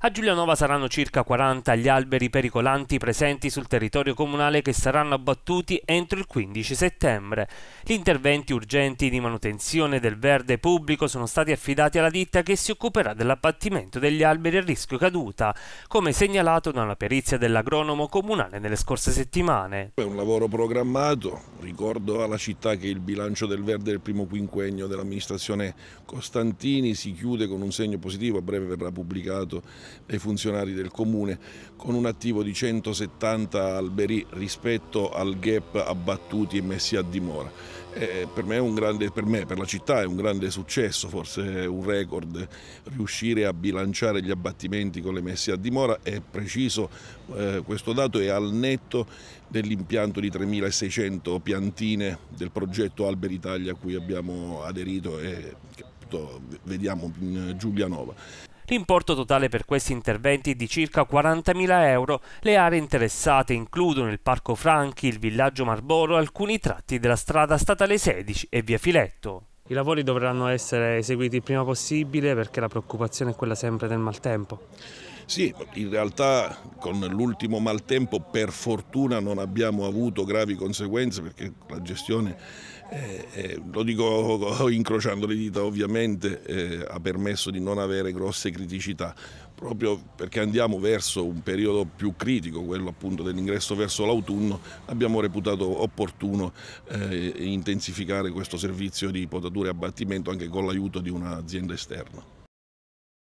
A Giulianova saranno circa 40 gli alberi pericolanti presenti sul territorio comunale che saranno abbattuti entro il 15 settembre. Gli interventi urgenti di manutenzione del verde pubblico sono stati affidati alla ditta che si occuperà dell'abbattimento degli alberi a rischio caduta, come segnalato da una perizia dell'agronomo comunale nelle scorse settimane. È un lavoro programmato, ricordo alla città che il bilancio del verde del primo quinquennio dell'amministrazione Costantini si chiude con un segno positivo, a breve verrà pubblicato dei funzionari del Comune, con un attivo di 170 alberi rispetto al gap abbattuti e messi a dimora. Eh, per, me grande, per, me per la città è un grande successo, forse un record, riuscire a bilanciare gli abbattimenti con le messe a dimora. È preciso eh, questo dato, è al netto dell'impianto di 3.600 piantine del progetto Alberi Italia a cui abbiamo aderito e che vediamo in Giulianova. L'importo totale per questi interventi è di circa 40.000 euro. Le aree interessate includono il Parco Franchi, il villaggio Marboro e alcuni tratti della strada statale 16 e via Filetto. I lavori dovranno essere eseguiti il prima possibile perché la preoccupazione è quella sempre del maltempo. Sì, in realtà con l'ultimo maltempo per fortuna non abbiamo avuto gravi conseguenze perché la gestione, eh, eh, lo dico incrociando le dita ovviamente, eh, ha permesso di non avere grosse criticità proprio perché andiamo verso un periodo più critico, quello appunto dell'ingresso verso l'autunno, abbiamo reputato opportuno eh, intensificare questo servizio di potature e abbattimento anche con l'aiuto di un'azienda esterna.